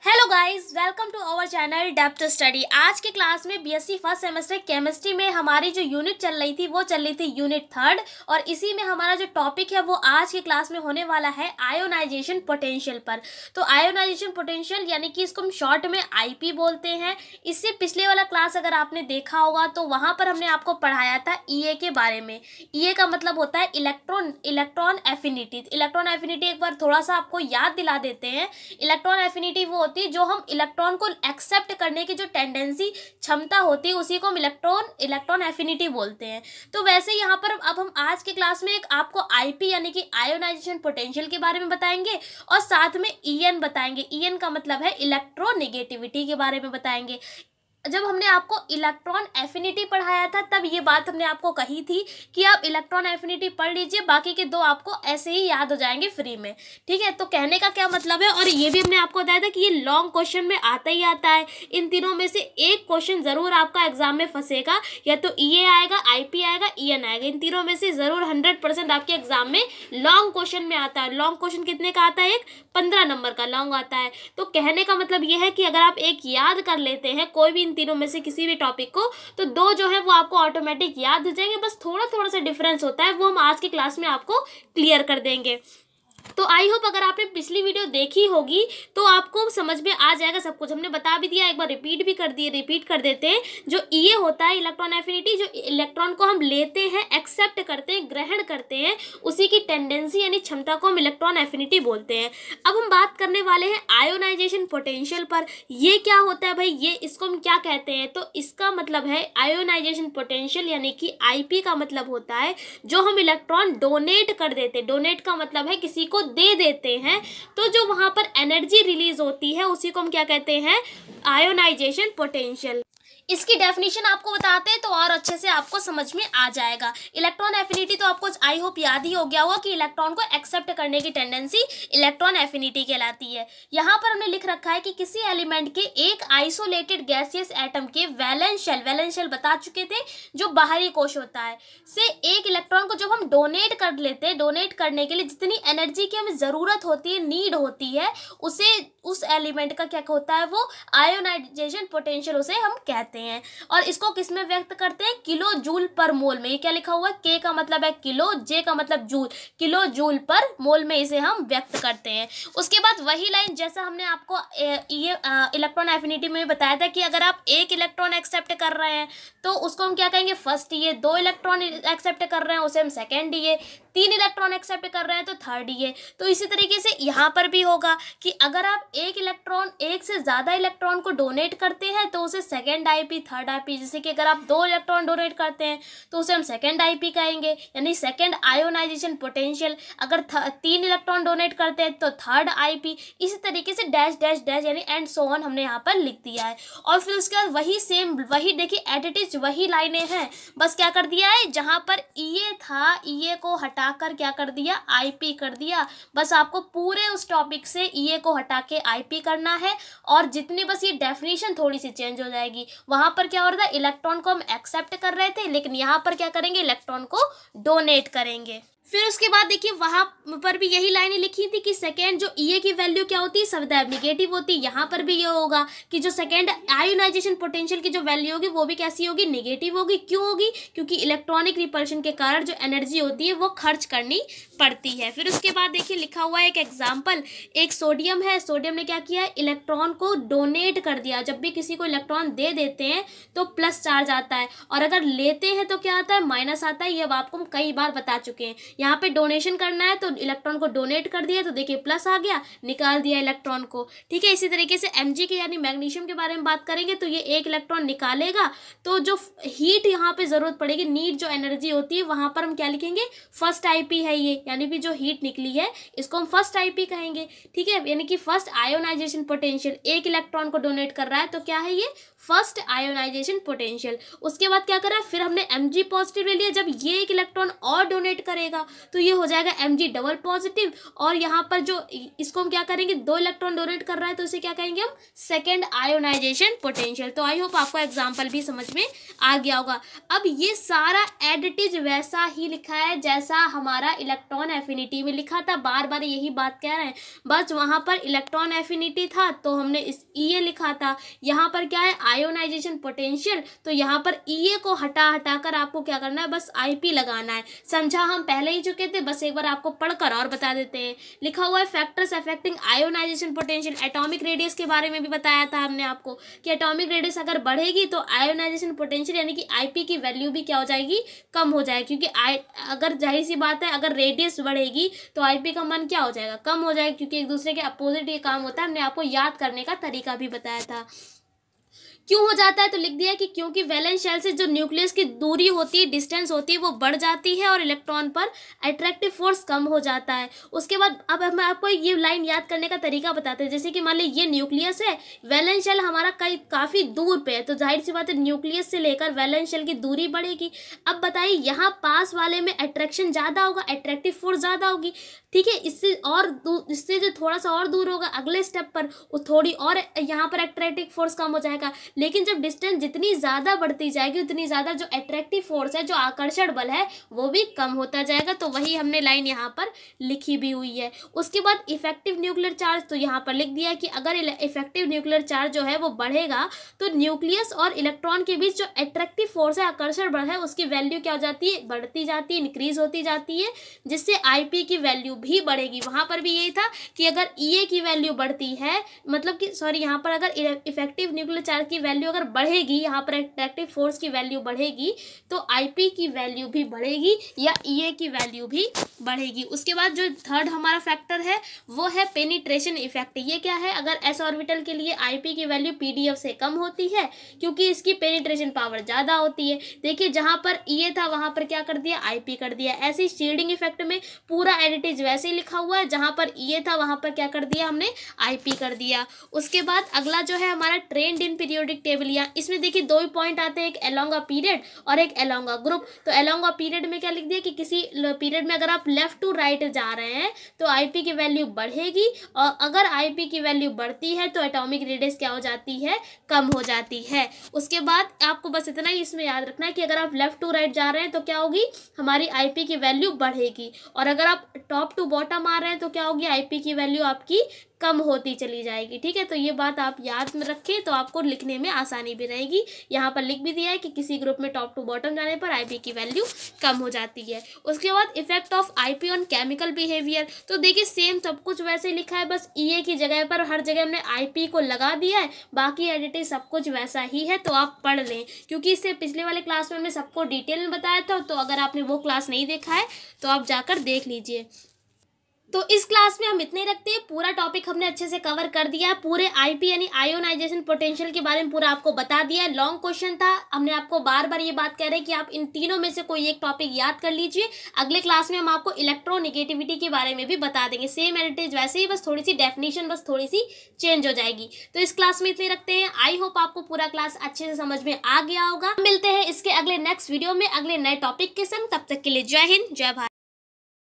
Hello. Guys welcome to our channel depth study आज के class में बीएससी फर्स्ट सेमेस्टर केमिस्ट्री में हमारी जो यूनिट चल रही थी वो चल रही थी यूनिट थर्ड और इसी में हमारा जो टॉपिक है वो आज के क्लास में होने वाला है आयोनाइजेशन पोटेंशियल पर तो आयोनाइजेशन पोटेंशियल यानी कि इसको हम शॉर्ट में आई बोलते हैं इससे पिछले वाला क्लास अगर आपने देखा होगा तो वहाँ पर हमने आपको पढ़ाया था ई e के बारे में ई e का मतलब होता है electron electron affinity electron affinity एक बार थोड़ा सा आपको याद दिला देते हैं इलेक्ट्रॉन एफिनिटी वो होती है जो हम इलेक्ट्रॉन को एक्सेप्ट करने की जो टेंडेंसी क्षमता होती है उसी को हम इलेक्ट्रॉन इलेक्ट्रॉन एफिनिटी बोलते हैं तो वैसे यहाँ पर अब हम आज के क्लास में एक आपको आईपी यानी कि आयोनाइजेशन पोटेंशियल के बारे में बताएंगे और साथ में ई बताएंगे ई का मतलब है इलेक्ट्रोनिगेटिविटी के बारे में बताएंगे जब हमने आपको इलेक्ट्रॉन एफिनिटी पढ़ाया था तब ये बात हमने आपको कही थी कि आप इलेक्ट्रॉन एफिनिटी पढ़ लीजिए बाकी के दो आपको ऐसे ही याद हो जाएंगे फ्री में ठीक है तो कहने का क्या मतलब है और ये भी हमने आपको बताया था कि ये लॉन्ग क्वेश्चन में आता ही आता है इन तीनों में से एक क्वेश्चन ज़रूर आपका एग्जाम में फंसेगा या तो ई e आएगा आई आएगा ई e आएगा इन तीनों में से ज़रूर हंड्रेड आपके एग्जाम में लॉन्ग क्वेश्चन में आता है लॉन्ग क्वेश्चन कितने का आता है एक पंद्रह नंबर का लॉन्ग आता है तो कहने का मतलब ये है कि अगर आप एक याद कर लेते हैं कोई भी तीनों में से किसी भी टॉपिक को तो दो जो है वो आपको ऑटोमेटिक याद हो जाएंगे बस थोड़ा थोड़ा सा डिफरेंस होता है वो हम आज की क्लास में आपको क्लियर कर देंगे तो आई होप अगर आपने पिछली वीडियो देखी होगी तो आपको समझ में आ जाएगा सब कुछ हमने बता भी दिया एक बार रिपीट भी कर दिए रिपीट कर देते हैं जो ये e होता है इलेक्ट्रॉन एफिनिटी जो इलेक्ट्रॉन को हम लेते हैं एक्सेप्ट करते हैं ग्रहण करते हैं उसी की टेंडेंसी यानी क्षमता को हम इलेक्ट्रॉन एफिनिटी बोलते हैं अब हम बात करने वाले हैं आयोनाइजेशन पोटेंशियल पर यह क्या होता है भाई ये इसको हम क्या कहते हैं तो इसका मतलब है आयोनाइजेशन पोटेंशियल यानी कि आई का मतलब होता है जो हम इलेक्ट्रॉन डोनेट कर देते हैं डोनेट का मतलब है किसी को को दे देते हैं तो जो वहाँ पर एनर्जी रिलीज होती है उसी को हम क्या कहते हैं आयोनाइजेशन पोटेंशियल इसकी डेफिनेशन आपको बताते हैं तो अच्छे से आपको समझ में आ जाएगा इलेक्ट्रॉन एफिनिटी तो आपको आई होप याद ही हो गया होगा कि इलेक्ट्रॉन को एक्सेप्ट करने की टेंडेंसी इलेक्ट्रॉन एफिनिटी कहलाती है यहाँ पर हमने लिख रखा है कि किसी एलिमेंट के एक आइसोलेटेड गैसियस एटम के वैलेंशियल वैलेंशियल बता चुके थे जो बाहरी कोश होता है से एक इलेक्ट्रॉन को जब हम डोनेट कर लेते हैं डोनेट करने के लिए जितनी एनर्जी की हमें ज़रूरत होती है नीड होती है उसे उस एलिमेंट का क्या होता है वो आयोनाइजेशन पोटेंशियल उसे हम कहते हैं और इसको किस में व्यक्त करते हैं हैं किलो जूल पर मोल में ये क्या लिखा हुआ है के का मतलब है किलो जे का मतलब जूल किलो जूल पर मोल में इसे हम व्यक्त करते हैं उसके बाद वही लाइन जैसा हमने आपको ये इलेक्ट्रॉन एफिनिटी में बताया था कि अगर आप एक इलेक्ट्रॉन एक्सेप्ट कर रहे हैं तो उसको हम क्या कहेंगे फर्स्ट ये दो इलेक्ट्रॉन एक्सेप्ट कर रहे हैं उसे हम सेकेंड ये तीन इलेक्ट्रॉन एक्सेप्ट कर रहे हैं तो थर्ड ये तो इसी तरीके से यहाँ पर भी होगा कि अगर आप एक इलेक्ट्रॉन एक से ज़्यादा इलेक्ट्रॉन को डोनेट करते हैं तो उसे सेकेंड पी थर्ड पी जैसे कि अगर आप दो इलेक्ट्रॉन डोनेट करते हैं तो उसे हम सेकेंड पी कहेंगे यानी सेकेंड आयोनाइजेशन पोटेंशियल अगर तीन इलेक्ट्रॉन डोनेट करते हैं तो थर्ड पी इसी तरीके से डैश डैश डैश यानी एंड ऑन हमने यहाँ पर लिख दिया है और फिर उसके बाद वही सेम वही देखिए एडिटिज वही लाइनें हैं बस क्या कर दिया है जहाँ पर ई e था ई e को हटा हटाकर क्या कर दिया आईपी कर दिया बस आपको पूरे उस टॉपिक से ईए e को हटा के आईपी करना है और जितनी बस ये डेफिनेशन थोड़ी सी चेंज हो जाएगी वहाँ पर क्या हो रहा था इलेक्ट्रॉन को हम एक्सेप्ट कर रहे थे लेकिन यहाँ पर क्या करेंगे इलेक्ट्रॉन को डोनेट करेंगे फिर उसके बाद देखिए वहाँ पर भी यही लाइनें लिखी थी कि सेकेंड जो ई e की वैल्यू क्या होती है सदैव निगेटिव होती है यहाँ पर भी ये होगा कि जो सेकेंड आयोनाइजेशन पोटेंशियल की जो वैल्यू होगी वो भी कैसी होगी निगेटिव होगी क्यों होगी क्योंकि इलेक्ट्रॉनिक रिपल्शन के कारण जो एनर्जी होती है वो खर्च करनी पड़ती है फिर उसके बाद देखिए लिखा हुआ है एक एग्जाम्पल एक सोडियम है सोडियम ने क्या किया इलेक्ट्रॉन को डोनेट कर दिया जब भी किसी को इलेक्ट्रॉन दे देते हैं तो प्लस चार्ज आता है और अगर लेते हैं तो क्या आता है माइनस आता है ये अब आपको हम कई बार बता चुके हैं यहाँ पे डोनेशन करना है तो इलेक्ट्रॉन को डोनेट कर दिया तो देखिए प्लस आ गया निकाल दिया इलेक्ट्रॉन को ठीक है इसी तरीके से एम के यानी मैग्नीशियम के बारे में बात करेंगे तो ये एक इलेक्ट्रॉन निकालेगा तो जो हीट यहाँ पर ज़रूरत पड़ेगी नीट जो एनर्जी होती है वहाँ पर हम क्या लिखेंगे फर्स्ट आई है ये यानी कि जो हीट निकली है इसको हम फर्स्ट आई कहेंगे ठीक है यानी कि फर्स्ट आयोनाइजेशन पोटेंशियल एक इलेक्ट्रॉन को डोनेट कर रहा है तो क्या है ये फर्स्ट आयोनाइजेशन पोटेंशियल उसके बाद क्या करा फिर हमने एम पॉजिटिव ले लिया जब ये एक इलेक्ट्रॉन और डोनेट करेगा तो ये हो जाएगा एम डबल पॉजिटिव और यहाँ पर जो इसको हम क्या करेंगे दो इलेक्ट्रॉन डोनेट कर रहा है तो इसे क्या कहेंगे हम सेकेंड आयोनाइजेशन पोटेंशियल तो आई होप आपको एग्जाम्पल भी समझ में आ गया होगा अब ये सारा एडिटिज वैसा ही लिखा है जैसा हमारा इलेक्ट्रॉन एफिनिटी में लिखा था बार बार यही बात कह रहे हैं बस वहाँ पर इलेक्ट्रॉन एफिनिटी था तो हमने इस ई e लिखा था यहाँ पर क्या है आयोनाइजेशन पोटेंशियल तो यहाँ पर ई e को हटा हटा कर आपको क्या करना है बस आई लगाना है समझा हम पहले ही चुके थे बस एक बार आपको पढ़कर और बता देते हैं लिखा हुआ है factors affecting ionisation potential atomic radius के बारे में भी बताया था हमने आपको कि एटॉमिक रेडियस अगर बढ़ेगी तो आयोनाइजेशन पोटेंशियल यानी कि आईपी की वैल्यू भी क्या हो जाएगी कम हो जाएगी क्योंकि आई अगर जाहिर सी बात है अगर रेडियस बढ़ेगी तो आईपी का मन क्या हो जाएगा कम हो जाएगा क्योंकि एक दूसरे के अपोजिट ये काम होता है हमने आपको याद करने का तरीका भी बताया था क्यों हो जाता है तो लिख दिया कि क्योंकि वैलेंस शेल से जो न्यूक्लियस की दूरी होती है डिस्टेंस होती है वो बढ़ जाती है और इलेक्ट्रॉन पर अट्रैक्टिव फोर्स कम हो जाता है उसके बाद अब हम आपको ये लाइन याद करने का तरीका बताते हैं जैसे कि मान लीजिए ये न्यूक्लियस है वैलेंस शेल हमारा कई काफ़ी दूर पर है तो जाहिर सी बात है न्यूक्लियस से लेकर वैलेंस शेल की दूरी बढ़ेगी अब बताइए यहाँ पास वाले में अट्रैक्शन ज़्यादा होगा अट्रैक्टिव फोर्स ज़्यादा होगी ठीक है इससे और इससे जो थोड़ा सा और दूर होगा अगले स्टेप पर वो थोड़ी और यहाँ पर एट्रैक्टिव फोर्स कम हो जाएगा लेकिन जब डिस्टेंस जितनी ज़्यादा बढ़ती जाएगी उतनी ज़्यादा जो एट्रैक्टिव फोर्स है जो आकर्षण बल है वो भी कम होता जाएगा तो वही हमने लाइन यहाँ पर लिखी भी हुई है उसके बाद इफेक्टिव न्यूक्लियर चार्ज तो यहाँ पर लिख दिया कि अगर इफेक्टिव न्यूक्लियर चार्ज जो है वो बढ़ेगा तो न्यूक्लियस और इलेक्ट्रॉन के बीच जो एट्रैक्टिव फोर्स है आकर्षण बल है उसकी वैल्यू क्या हो जाती है बढ़ती जाती है इंक्रीज होती जाती है जिससे आई की वैल्यू वैल्यू भी बढ़ेगी वहां पर भी यही था कि अगर ई e की वैल्यू बढ़ती है मतलब कि सॉरी यहाँ पर अगर इफेक्टिव न्यूक्लियर चार्ज की वैल्यू अगर बढ़ेगी यहाँ पर अट्रैक्टिव फोर्स की वैल्यू बढ़ेगी तो आई की वैल्यू भी बढ़ेगी या ई e की वैल्यू भी बढ़ेगी उसके बाद जो थर्ड हमारा फैक्टर है वो है पेनिट्रेशन इफेक्ट ये क्या है अगर एस ऑर्बिटल के लिए आई की वैल्यू पी से कम होती है क्योंकि इसकी पेनिट्रेशन पावर ज़्यादा होती है देखिए जहाँ पर ई e था वहाँ पर क्या कर दिया आई कर दिया ऐसी शील्डिंग इफेक्ट में पूरा एडिटिज वैसे ही लिखा हुआ है जहाँ पर ये e था वहाँ पर क्या कर दिया हमने आईपी कर दिया उसके बाद अगला जो है हमारा ट्रेंड इन पीरियोडिक टेबल या इसमें देखिए दो ही पॉइंट आते हैं एक एलोंगा पीरियड और एक एलोंगा ग्रुप तो एलोंगा पीरियड में क्या लिख दिया कि किसी पीरियड में अगर आप लेफ्ट टू राइट जा रहे हैं तो आई की वैल्यू बढ़ेगी और अगर आई की वैल्यू बढ़ती है तो एटोमिक रेडियस क्या हो जाती है कम हो जाती है उसके बाद आपको बस इतना ही इसमें याद रखना है कि अगर आप लेफ्ट टू राइट जा रहे हैं तो क्या होगी हमारी आई की वैल्यू बढ़ेगी और अगर आप टॉप टू बॉटम आ रहे हैं तो क्या होगी आईपी की वैल्यू आपकी कम होती चली जाएगी ठीक है तो ये बात आप याद में रखें तो आपको लिखने में आसानी भी रहेगी यहाँ पर लिख भी दिया है कि किसी ग्रुप में टॉप टू बॉटम जाने पर आईपी की वैल्यू कम हो जाती है उसके बाद effect of IP on chemical behaviour तो देखिए सेम सब कुछ वैसे लिखा है बस ई e की जगह पर हर जगह हमने आई को लगा दिया है बाकी एडिटिंग सब कुछ वैसा ही है तो आप पढ़ लें क्योंकि इससे पिछले वाले क्लास में हमने सबको डिटेल में बताया था तो अगर आपने वो क्लास नहीं देखा है तो आप जाकर देख लीजिए तो इस क्लास में हम इतने रखते हैं पूरा टॉपिक हमने अच्छे से कवर कर दिया पूरे आईपी यानी आयोनाइजेशन पोटेंशियल के बारे में पूरा आपको बता दिया है लॉन्ग क्वेश्चन था हमने आपको बार बार ये बात कह रहे हैं कि आप इन तीनों में से कोई एक टॉपिक याद कर लीजिए अगले क्लास में हम आपको इलेक्ट्रोनिगेटिविटी के बारे में भी बता देंगे सेम एडिटेज वैसे ही बस थोड़ी सी डेफिनेशन बस थोड़ी सी चेंज हो जाएगी तो इस क्लास में इतने रखते हैं आई होप आपको पूरा क्लास अच्छे से समझ में आ गया होगा मिलते हैं इसके अगले नेक्स्ट वीडियो में अगले नए टॉपिक के संग तब तक के लिए जय हिंद जय भारत